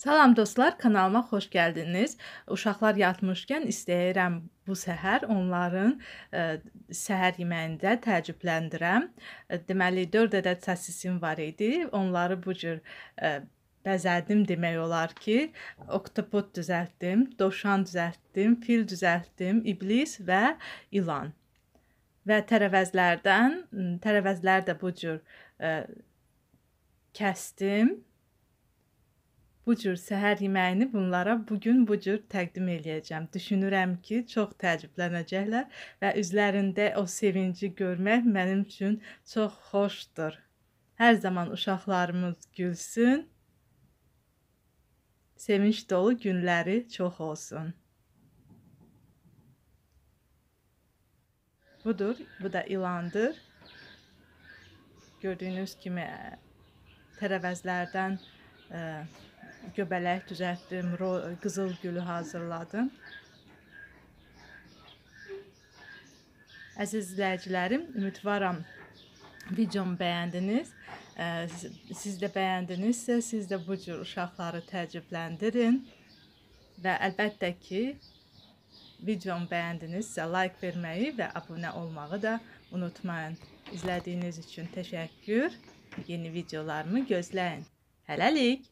Salam dostlar, kanalıma xoş gəldiniz. Uşaqlar yatmışkən istəyirəm bu səhər onların ə, e, səhər yeməyində təəccübləndirəm. E, deməli 4 ədəd sosisim var idi. Onları bu cür ə, e, bəzədim demək olar ki, oktopod düzəltdim, dovşan düzəltdim, fil düzəltdim, iblis və ilan. Və tərəvəzlərdən, tərəvəzlər də bu cür ə, kəsdim Bu cür səhər yeməyini bunlara bu gün bu cür təqdim eləyəcəm. Düşünürəm ki, çox təəccüblənəcəklər və üzlərində o sevinci görmək mənim üçün çox xoşdur. Hər zaman uşaqlarımız gülsün. Sevinç dolu günləri çox olsun. Budur, bu da ilandır. Gördüyünüz kimi e, tərəvəzlərdən ə, e, göbələk düzəltdim, qızıl gülü hazırladım. Əziz izləyicilərim, ümidvaram videomu bəyəndiniz. Siz də bəyəndinizsə, siz də bu cür uşaqları təəccübləndirin. Və əlbəttə ki, videomu bəyəndinizsə, like verməyi və abunə olmağı da unutmayın. İzlədiyiniz üçün təşəkkür. Yeni videolarımı gözləyin. Hələlik!